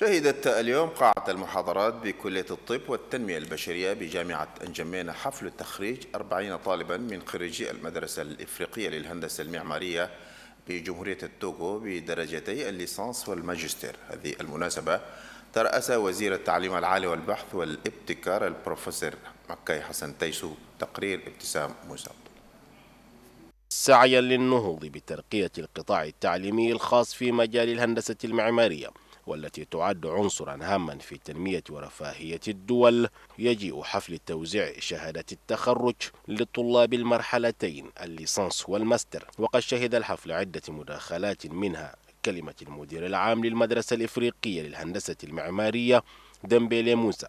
شهدت اليوم قاعة المحاضرات بكلية الطب والتنمية البشرية بجامعة أنجمينا حفل تخريج 40 طالبا من خريجي المدرسة الإفريقية للهندسة المعمارية بجمهورية التوغو بدرجتي الليسانس والماجستير هذه المناسبة ترأس وزير التعليم العالي والبحث والابتكار البروفيسور مكي حسن تيسو تقرير ابتسام موسى سعيا للنهوض بترقية القطاع التعليمي الخاص في مجال الهندسة المعمارية والتي تعد عنصرا هاما في تنمية ورفاهية الدول يجيء حفل توزيع شهادة التخرج لطلاب المرحلتين الليسانس والماستر وقد شهد الحفل عدة مداخلات منها كلمة المدير العام للمدرسة الإفريقية للهندسة المعمارية دمبيلي موسى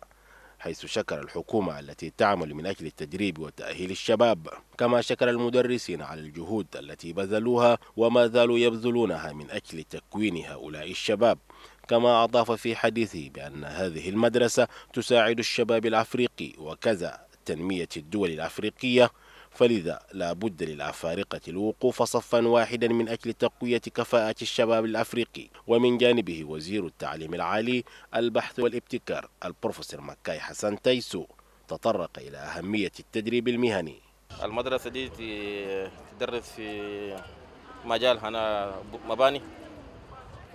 حيث شكر الحكومة التي تعمل من أجل التدريب وتأهيل الشباب كما شكر المدرسين على الجهود التي بذلوها وما زالوا يبذلونها من أجل تكوين هؤلاء الشباب كما أضاف في حديثه بأن هذه المدرسة تساعد الشباب الأفريقي وكذا تنمية الدول الأفريقية فلذا لا بد للأفارقة الوقوف صفا واحدا من أجل تقوية كفاءة الشباب الأفريقي ومن جانبه وزير التعليم العالي البحث والابتكار البروفيسور مكاي حسن تيسو تطرق إلى أهمية التدريب المهني المدرسة دي تدرس في مجال هنا مباني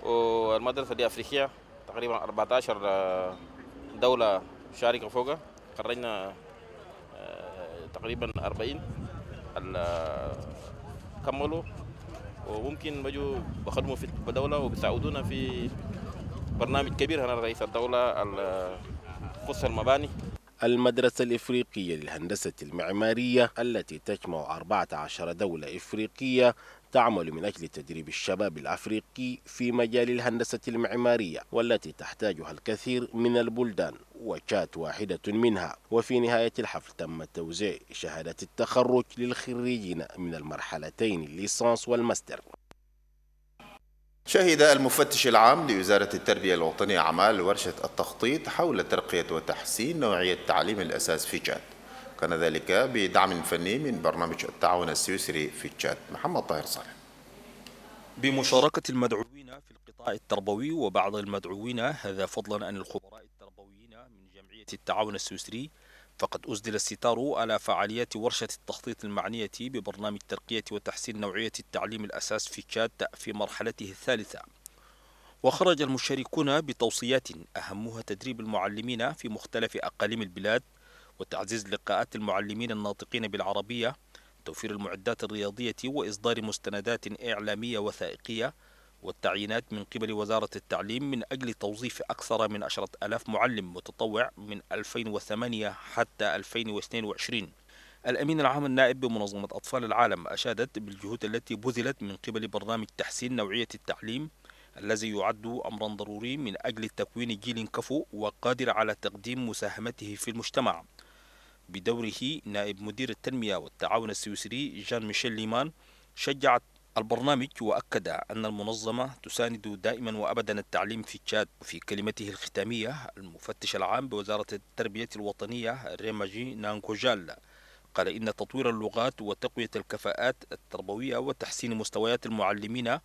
والمدرسة دي أفريقية تقريبا 14 آه، دولة شاركة فوقها خرجنا آه، تقريبا 40 آه، كملوا وممكن بجوا بخدموا في الدولة وبيساعدونا في برنامج كبير هنا رئيس الدولة خص المباني المدرسة الإفريقية للهندسة المعمارية التي تجمع 14 دولة إفريقية تعمل من أجل تدريب الشباب الأفريقي في مجال الهندسة المعمارية والتي تحتاجها الكثير من البلدان وشات واحدة منها وفي نهاية الحفل تم توزيع شهادة التخرج للخريجين من المرحلتين الليسانس والماستر شهد المفتش العام لوزارة التربية الوطنية أعمال ورشة التخطيط حول ترقية وتحسين نوعية تعليم الأساس في تشاد كان ذلك بدعم فني من برنامج التعاون السويسري في تشاد محمد طاهر صالح بمشاركة المدعوين في القطاع التربوي وبعض المدعوين هذا فضلا عن الخبراء التربويين من جمعية التعاون السويسري فقد أسدل الستار على فعاليات ورشة التخطيط المعنية ببرنامج ترقية وتحسين نوعية التعليم الأساس في تشاد في مرحلته الثالثة وخرج المشاركون بتوصيات أهمها تدريب المعلمين في مختلف أقاليم البلاد وتعزيز لقاءات المعلمين الناطقين بالعربية توفير المعدات الرياضية وإصدار مستندات إعلامية وثائقية والتعيينات من قبل وزارة التعليم من أجل توظيف أكثر من 10,000 معلم متطوع من 2008 حتى 2022 الأمين العام النائب بمنظمة أطفال العالم أشادت بالجهود التي بذلت من قبل برنامج تحسين نوعية التعليم الذي يعد أمرا ضروري من أجل تكوين جيل كفو وقادر على تقديم مساهمته في المجتمع بدوره نائب مدير التنمية والتعاون السويسري جان ميشيل ليمان شجعت البرنامج وأكد أن المنظمة تساند دائما وأبدا التعليم في تشاد وفي كلمته الختامية المفتش العام بوزارة التربية الوطنية ريماجي نانكوجال قال إن تطوير اللغات وتقوية الكفاءات التربوية وتحسين مستويات المعلمين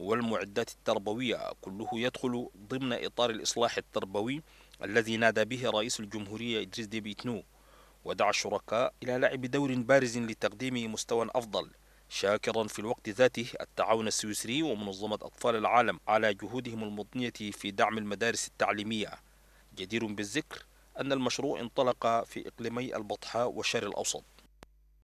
والمعدات التربوية كله يدخل ضمن إطار الإصلاح التربوي الذي نادى به رئيس الجمهورية إدريس ديبيتنو ودعا الشركاء إلى لعب دور بارز لتقديم مستوى أفضل شاكرا في الوقت ذاته التعاون السويسري ومنظمة أطفال العالم على جهودهم المضنية في دعم المدارس التعليمية جدير بالذكر أن المشروع انطلق في إقليمي البطحاء والشرق الأوسط